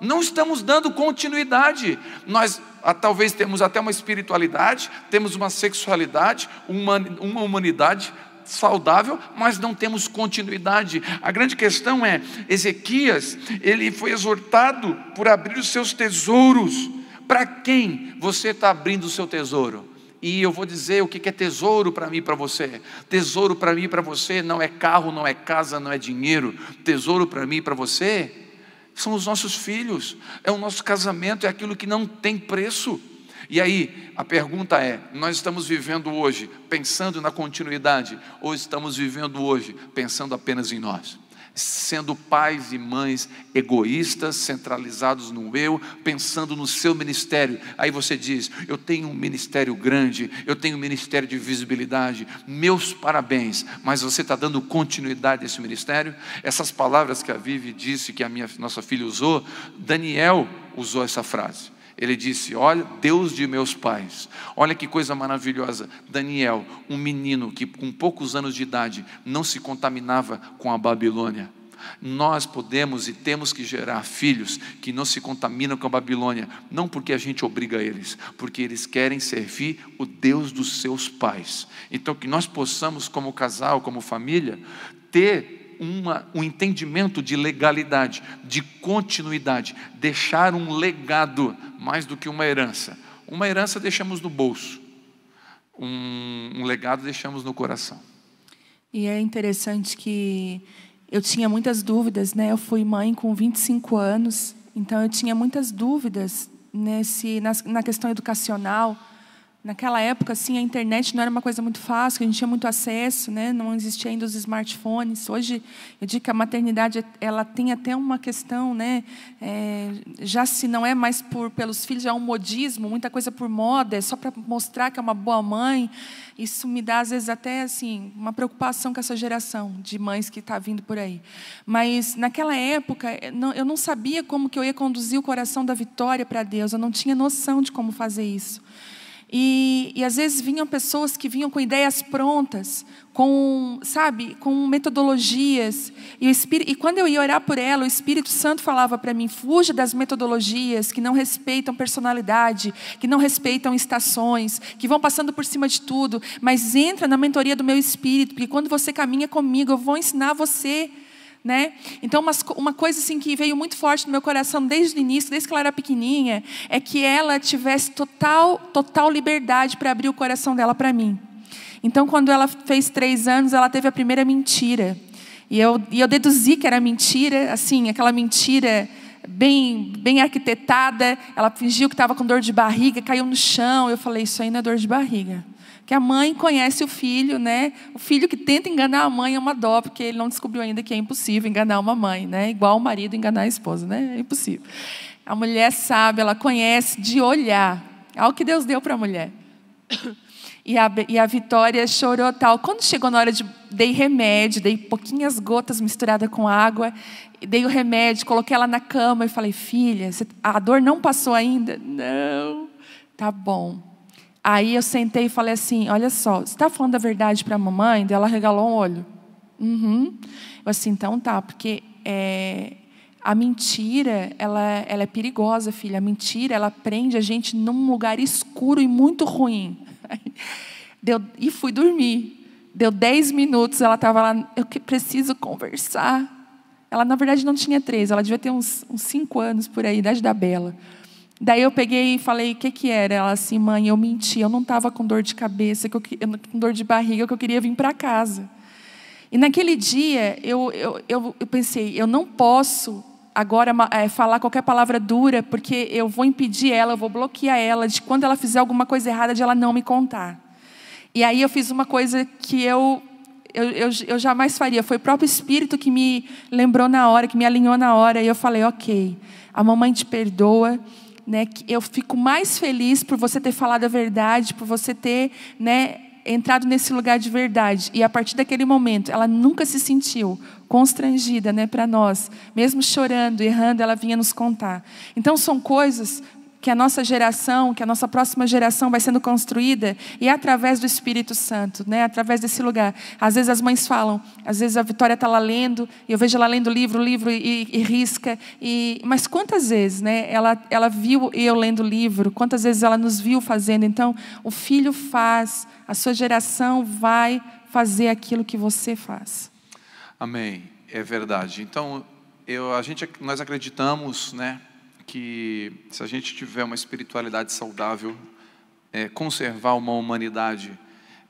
Não estamos dando continuidade. Nós ah, talvez temos até uma espiritualidade, temos uma sexualidade, uma, uma humanidade, saudável, mas não temos continuidade. A grande questão é, Ezequias, ele foi exortado por abrir os seus tesouros. Para quem você está abrindo o seu tesouro? E eu vou dizer o que é tesouro para mim e para você. Tesouro para mim e para você não é carro, não é casa, não é dinheiro. Tesouro para mim e para você são os nossos filhos, é o nosso casamento, é aquilo que não tem preço. E aí, a pergunta é: nós estamos vivendo hoje pensando na continuidade ou estamos vivendo hoje pensando apenas em nós? sendo pais e mães egoístas, centralizados no eu, pensando no seu ministério. Aí você diz: Eu tenho um ministério grande, eu tenho um ministério de visibilidade, meus parabéns, mas você está dando continuidade a esse ministério? Essas palavras que a Vivi disse, que a minha, nossa filha usou, Daniel usou essa frase. Ele disse: Olha, Deus de meus pais, olha que coisa maravilhosa. Daniel, um menino que com poucos anos de idade não se contaminava com a Babilônia. Nós podemos e temos que gerar filhos que não se contaminam com a Babilônia, não porque a gente obriga eles, porque eles querem servir o Deus dos seus pais. Então, que nós possamos, como casal, como família, ter uma, um entendimento de legalidade, de continuidade, deixar um legado mais do que uma herança. Uma herança deixamos no bolso, um, um legado deixamos no coração. E é interessante que eu tinha muitas dúvidas, né? Eu fui mãe com 25 anos, então eu tinha muitas dúvidas nesse na, na questão educacional Naquela época, assim, a internet não era uma coisa muito fácil, a gente tinha muito acesso, né? não existia ainda os smartphones. Hoje, eu digo que a maternidade ela tem até uma questão, né? É, já se não é mais por, pelos filhos, já é um modismo, muita coisa por moda, é só para mostrar que é uma boa mãe. Isso me dá, às vezes, até assim, uma preocupação com essa geração de mães que está vindo por aí. Mas, naquela época, é, eu não sabia como que eu ia conduzir o coração da vitória para Deus, eu não tinha noção de como fazer isso. E, e às vezes vinham pessoas que vinham com ideias prontas, com, sabe, com metodologias. E, o Espírito, e quando eu ia orar por ela, o Espírito Santo falava para mim: fuja das metodologias que não respeitam personalidade, que não respeitam estações, que vão passando por cima de tudo, mas entra na mentoria do meu Espírito, porque quando você caminha comigo, eu vou ensinar você né? Então, uma, uma coisa assim que veio muito forte no meu coração desde o início, desde que ela era pequenininha, é que ela tivesse total, total liberdade para abrir o coração dela para mim. Então, quando ela fez três anos, ela teve a primeira mentira. E eu, e eu deduzi que era mentira, assim, aquela mentira bem, bem arquitetada. Ela fingiu que estava com dor de barriga, caiu no chão. Eu falei: Isso aí não é dor de barriga que a mãe conhece o filho, né? O filho que tenta enganar a mãe é uma dó, porque ele não descobriu ainda que é impossível enganar uma mãe, né? Igual o marido enganar a esposa, né? É impossível. A mulher sabe, ela conhece de olhar. É o que Deus deu para a mulher. E a, e a Vitória chorou tal. Quando chegou na hora de. Dei remédio, dei pouquinhas gotas misturada com água, dei o remédio, coloquei ela na cama e falei: Filha, a dor não passou ainda? Não. Tá bom. Aí eu sentei e falei assim: Olha só, você está falando a verdade para a mamãe? Daí ela regalou um olho. Uhum. Eu assim: Então tá, porque é, a mentira ela, ela é perigosa, filha. A mentira ela prende a gente num lugar escuro e muito ruim. Deu, e fui dormir. Deu 10 minutos, ela estava lá, eu preciso conversar. Ela, na verdade, não tinha três, ela devia ter uns, uns cinco anos por aí, idade da Bela. Daí eu peguei e falei, o que, que era? Ela assim, mãe, eu menti, eu não estava com dor de cabeça, que eu, com dor de barriga, que eu queria vir para casa. E naquele dia, eu, eu, eu, eu pensei, eu não posso agora é, falar qualquer palavra dura, porque eu vou impedir ela, eu vou bloquear ela de quando ela fizer alguma coisa errada, de ela não me contar. E aí eu fiz uma coisa que eu, eu, eu, eu jamais faria. Foi o próprio Espírito que me lembrou na hora, que me alinhou na hora. E eu falei: ok, a mamãe te perdoa, né, eu fico mais feliz por você ter falado a verdade, por você ter né, entrado nesse lugar de verdade. E a partir daquele momento, ela nunca se sentiu constrangida né, para nós, mesmo chorando, errando, ela vinha nos contar. Então, são coisas que a nossa geração, que a nossa próxima geração vai sendo construída e é através do Espírito Santo, né? através desse lugar. Às vezes as mães falam, às vezes a Vitória está lá lendo, e eu vejo ela lendo livro, livro e, e, risca. E, mas quantas vezes né? ela, ela viu eu lendo livro, quantas vezes ela nos viu fazendo. Então, o filho faz, a sua geração vai fazer aquilo que você faz. Amém. É verdade. Então, eu, a gente, nós acreditamos, né, que se a gente tiver uma espiritualidade saudável, é, conservar uma humanidade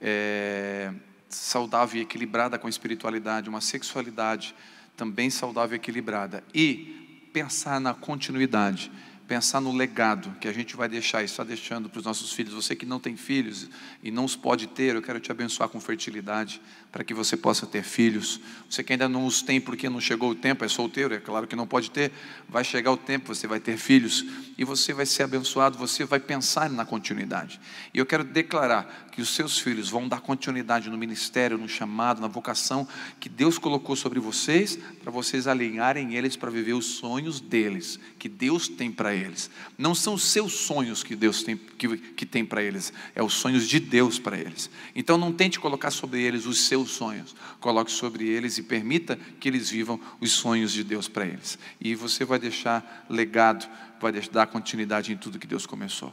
é, saudável e equilibrada com a espiritualidade, uma sexualidade também saudável e equilibrada, e pensar na continuidade, pensar no legado que a gente vai deixar e está deixando para os nossos filhos. Você que não tem filhos e não os pode ter, eu quero te abençoar com fertilidade, para que você possa ter filhos. Você que ainda não os tem porque não chegou o tempo, é solteiro, é claro que não pode ter, vai chegar o tempo, você vai ter filhos e você vai ser abençoado, você vai pensar na continuidade. E eu quero declarar que os seus filhos vão dar continuidade no ministério, no chamado, na vocação que Deus colocou sobre vocês, para vocês alinharem eles para viver os sonhos deles, que Deus tem para eles. Não são os seus sonhos que Deus tem que, que tem para eles, é os sonhos de Deus para eles. Então não tente colocar sobre eles os seus seus sonhos, coloque sobre eles e permita que eles vivam os sonhos de Deus para eles. E você vai deixar legado, vai dar continuidade em tudo que Deus começou.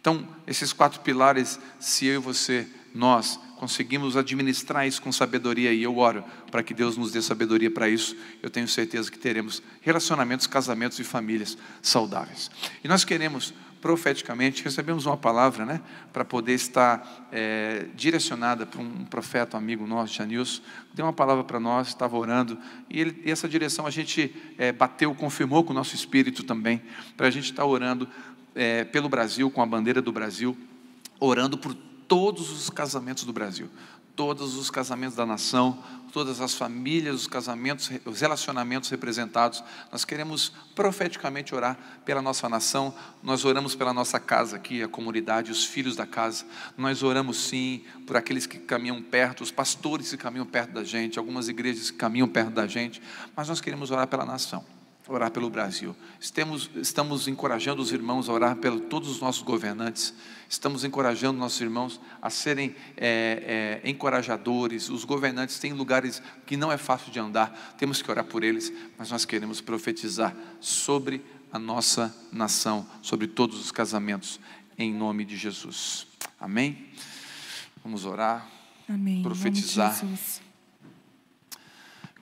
Então, esses quatro pilares, se eu e você, nós, conseguimos administrar isso com sabedoria, e eu oro para que Deus nos dê sabedoria para isso, eu tenho certeza que teremos relacionamentos, casamentos e famílias saudáveis. E nós queremos profeticamente, recebemos uma palavra né, para poder estar é, direcionada para um profeta um amigo nosso, Janilson, deu uma palavra para nós, estava orando, e, ele, e essa direção a gente é, bateu, confirmou com o nosso espírito também, para a gente estar orando é, pelo Brasil, com a bandeira do Brasil, orando por todos os casamentos do Brasil todos os casamentos da nação, todas as famílias, os casamentos, os relacionamentos representados. Nós queremos profeticamente orar pela nossa nação. Nós oramos pela nossa casa aqui, a comunidade, os filhos da casa. Nós oramos sim por aqueles que caminham perto, os pastores que caminham perto da gente, algumas igrejas que caminham perto da gente, mas nós queremos orar pela nação orar pelo Brasil. Estamos, estamos encorajando os irmãos a orar por todos os nossos governantes, estamos encorajando nossos irmãos a serem é, é, encorajadores. Os governantes têm lugares que não é fácil de andar, temos que orar por eles, mas nós queremos profetizar sobre a nossa nação, sobre todos os casamentos, em nome de Jesus. Amém? Vamos orar, Amém. profetizar.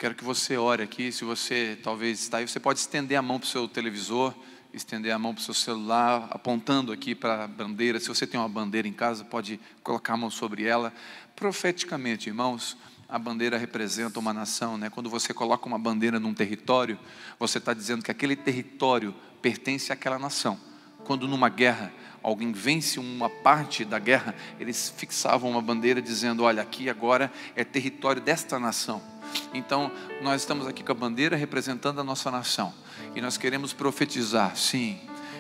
Quero que você ore aqui. Se você talvez está aí, você pode estender a mão para o seu televisor, estender a mão para o seu celular, apontando aqui para a bandeira. Se você tem uma bandeira em casa, pode colocar a mão sobre ela. Profeticamente, irmãos, a bandeira representa uma nação, né? Quando você coloca uma bandeira num território, você está dizendo que aquele território pertence àquela nação. Quando numa guerra alguém vence uma parte da guerra, eles fixavam uma bandeira dizendo: olha, aqui agora é território desta nação. Então, nós estamos aqui com a bandeira representando a nossa nação. E nós queremos profetizar, sim,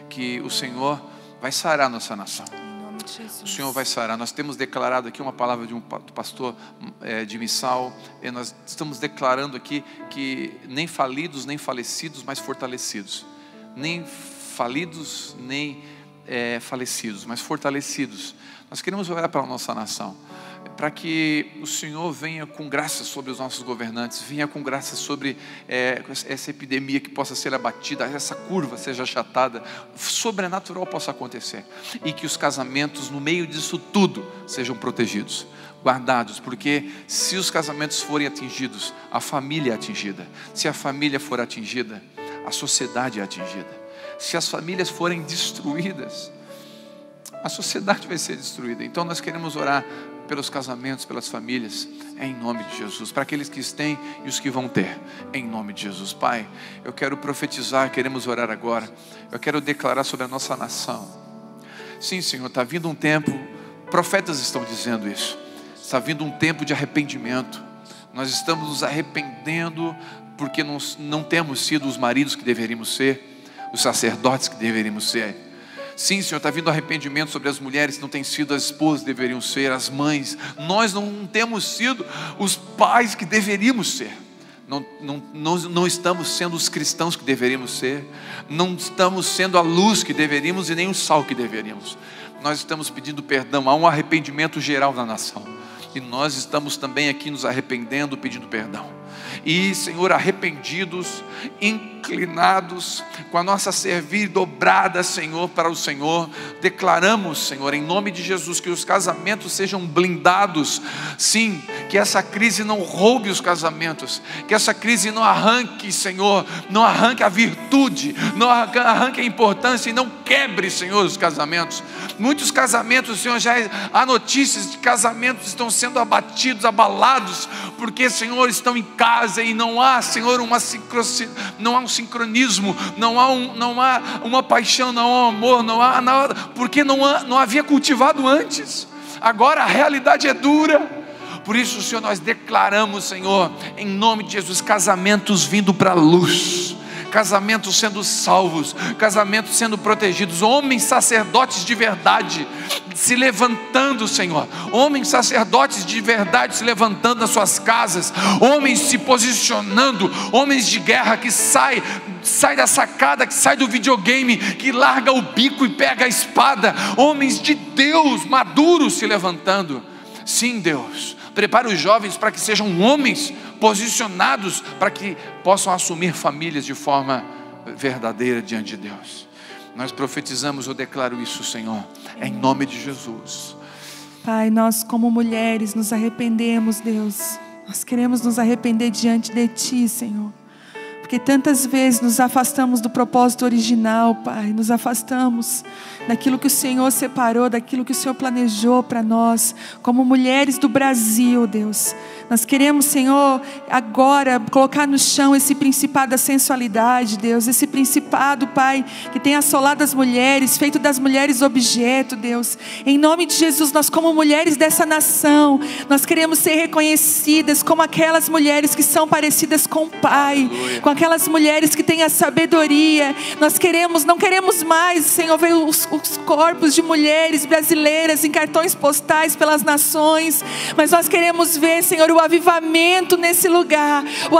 que o Senhor vai sarar a nossa nação. Jesus. O Senhor vai sarar. Nós temos declarado aqui uma palavra de um pastor é, de missal. nós estamos declarando aqui que nem falidos, nem falecidos, mas fortalecidos. Nem falidos, nem é, falecidos, mas fortalecidos. Nós queremos orar a nossa nação, para que o Senhor venha com graça sobre os nossos governantes, venha com graça sobre é, essa epidemia que possa ser abatida, essa curva seja achatada, sobrenatural possa acontecer, e que os casamentos, no meio disso tudo, sejam protegidos guardados, porque se os casamentos forem atingidos, a família é atingida. Se a família for atingida, a sociedade é atingida se as famílias forem destruídas, a sociedade vai ser destruída. Então nós queremos orar pelos casamentos, pelas famílias, em nome de Jesus, para aqueles que têm e os que vão ter, em nome de Jesus. Pai, eu quero profetizar, queremos orar agora, eu quero declarar sobre a nossa nação. Sim, Senhor, está vindo um tempo, profetas estão dizendo isso, está vindo um tempo de arrependimento, nós estamos nos arrependendo porque não, não temos sido os maridos que deveríamos ser os sacerdotes que deveríamos ser. Sim, Senhor, está vindo arrependimento sobre as mulheres que não têm sido as esposas que deveriam ser, as mães. Nós não temos sido os pais que deveríamos ser. Não, não, não, não estamos sendo os cristãos que deveríamos ser, não estamos sendo a luz que deveríamos e nem o sal que deveríamos. Nós estamos pedindo perdão, há um arrependimento geral na nação, e nós estamos também aqui nos arrependendo, pedindo perdão e, Senhor, arrependidos, inclinados, com a nossa servir dobrada, Senhor, para o Senhor, declaramos, Senhor, em nome de Jesus, que os casamentos sejam blindados, sim, que essa crise não roube os casamentos, que essa crise não arranque, Senhor, não arranque a virtude, não arranque a importância e não quebre, Senhor, os casamentos. Muitos casamentos, Senhor, já há notícias de casamentos estão sendo abatidos, abalados, porque, Senhor, estão em casa fazem e não há, Senhor, uma sincro... não há um sincronismo, não há, um, não há uma paixão, não há um amor, não há nada, porque não, há, não havia cultivado antes. Agora a realidade é dura. Por isso, Senhor, nós declaramos, Senhor, em nome de Jesus, casamentos vindo para a luz casamentos sendo salvos, casamentos sendo protegidos, homens sacerdotes de verdade se levantando, Senhor, homens sacerdotes de verdade se levantando nas suas casas, homens se posicionando, homens de guerra que sai, sai da sacada, que sai do videogame, que larga o bico e pega a espada, homens de Deus maduros se levantando. Sim, Deus, prepare os jovens para que sejam homens posicionados para que possam assumir famílias de forma verdadeira diante de Deus. Nós profetizamos, eu declaro isso, Senhor, em nome de Jesus. Pai, nós como mulheres nos arrependemos, Deus. Nós queremos nos arrepender diante de Ti, Senhor. Porque tantas vezes nos afastamos do propósito original, Pai, nos afastamos daquilo que o Senhor separou, daquilo que o Senhor planejou para nós, como mulheres do Brasil, Deus. Nós queremos, Senhor, agora colocar no chão esse principado da sensualidade, Deus, esse principado, Pai, que tem assolado as mulheres, feito das mulheres objeto, Deus. Em nome de Jesus, nós, como mulheres dessa nação, nós queremos ser reconhecidas como aquelas mulheres que são parecidas com o Pai, com aquelas mulheres que têm a sabedoria. Nós queremos, não queremos mais, Senhor, ver os, os corpos de mulheres brasileiras em cartões postais pelas nações, mas nós queremos ver, Senhor, o avivamento nesse lugar, o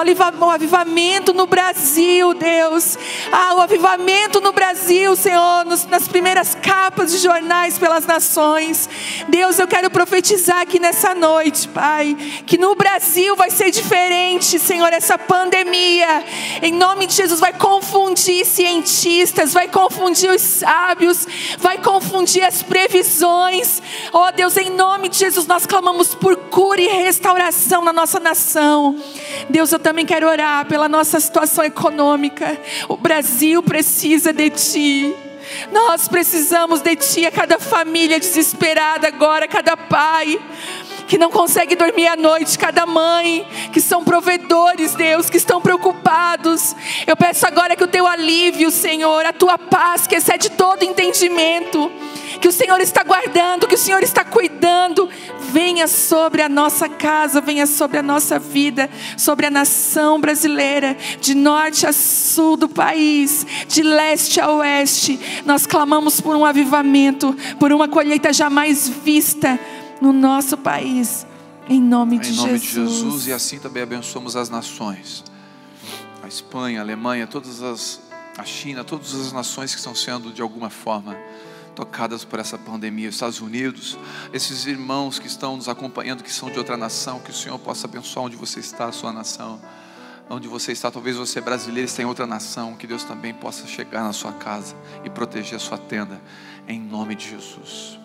avivamento no Brasil, Deus. Ah, o avivamento no Brasil, Senhor, nas primeiras capas de jornais pelas nações. Deus, eu quero profetizar aqui nessa noite, Pai, que no Brasil vai ser diferente, Senhor, essa pandemia. Em nome de Jesus, vai confundir cientistas, vai confundir os sábios, vai confundir as previsões. Ó oh, Deus, em nome de Jesus, nós clamamos por cura e restauração na nossa nação. Deus, eu também quero orar pela nossa situação econômica. O Brasil precisa de Ti. Nós precisamos de Ti, a é cada família desesperada agora, cada pai que não consegue dormir à noite, cada mãe, que são provedores, Deus, que estão preocupados. Eu peço agora que o teu alívio, Senhor, a tua paz que excede todo entendimento, que o Senhor está guardando, que o Senhor está cuidando. Venha sobre a nossa casa, venha sobre a nossa vida, sobre a nação brasileira, de norte a sul do país, de leste a oeste. Nós clamamos por um avivamento, por uma colheita jamais vista no nosso país. Em nome, de, Jesus. em nome Jesus. de Jesus. E assim também abençoamos as nações. A Espanha, a Alemanha, todas as, a China, todas as nações que estão sendo de alguma forma tocadas por essa pandemia, os Estados Unidos, esses irmãos que estão nos acompanhando, que são de outra nação, que o Senhor possa abençoar onde você está, a sua nação, onde você está, talvez você é brasileiro está em outra nação, que Deus também possa chegar na sua casa e proteger a sua tenda, em nome de Jesus.